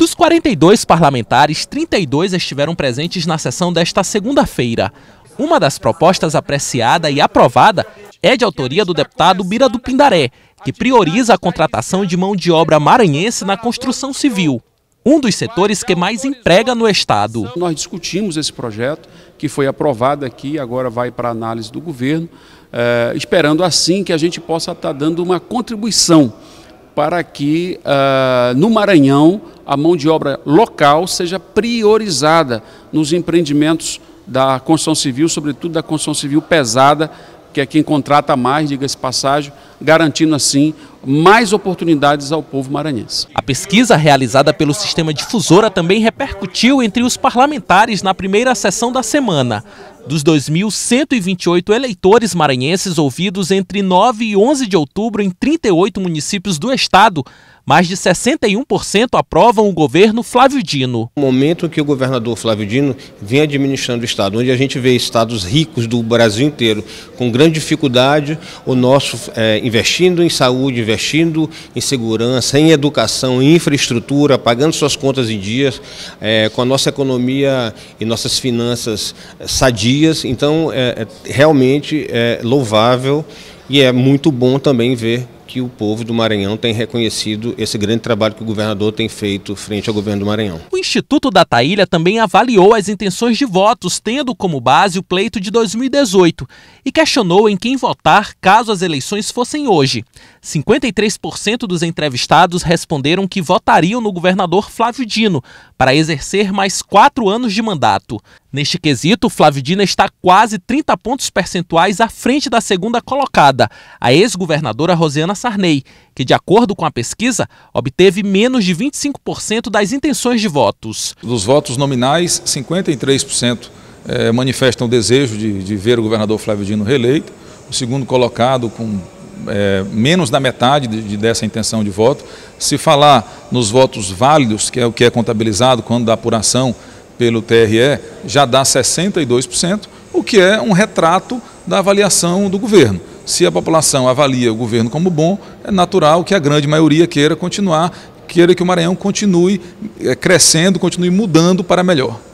Dos 42 parlamentares, 32 estiveram presentes na sessão desta segunda-feira. Uma das propostas apreciada e aprovada é de autoria do deputado Bira do Pindaré, que prioriza a contratação de mão de obra maranhense na construção civil um dos setores que mais emprega no Estado. Nós discutimos esse projeto, que foi aprovado aqui, agora vai para análise do governo, eh, esperando assim que a gente possa estar dando uma contribuição para que uh, no Maranhão a mão de obra local seja priorizada nos empreendimentos da construção civil, sobretudo da construção civil pesada, que é quem contrata mais, diga-se passagem, garantindo assim mais oportunidades ao povo maranhense. A pesquisa realizada pelo Sistema Difusora também repercutiu entre os parlamentares na primeira sessão da semana. Dos 2.128 eleitores maranhenses ouvidos entre 9 e 11 de outubro em 38 municípios do estado, mais de 61% aprovam o governo Flávio Dino. No momento que o governador Flávio Dino vem administrando o estado, onde a gente vê estados ricos do Brasil inteiro com grande dificuldade, o nosso é, investindo em saúde, investindo em segurança, em educação, em infraestrutura, pagando suas contas em dias, é, com a nossa economia e nossas finanças é, sadias. Então, é, é, realmente é louvável e é muito bom também ver que o povo do Maranhão tem reconhecido esse grande trabalho que o governador tem feito frente ao governo do Maranhão. O Instituto da Taília também avaliou as intenções de votos, tendo como base o pleito de 2018, e questionou em quem votar caso as eleições fossem hoje. 53% dos entrevistados responderam que votariam no governador Flávio Dino para exercer mais quatro anos de mandato. Neste quesito, Flávio Dino está quase 30 pontos percentuais à frente da segunda colocada a à ex-governadora Rosiana Sarney, que, de acordo com a pesquisa, obteve menos de 25% das intenções de votos. Dos votos nominais, 53% eh, manifestam o desejo de, de, ver o governador Flávio Dino reeleito, o segundo colocado com é, menos da metade de, de, dessa intenção de voto. Se falar nos votos válidos, que é o que é contabilizado quando da apuração pelo TRE, já dá 62%, o que é um retrato da avaliação do governo. Se a população avalia o governo como bom, é natural que a grande maioria queira continuar, queira que o Maranhão continue eh, crescendo, continue mudando para melhor.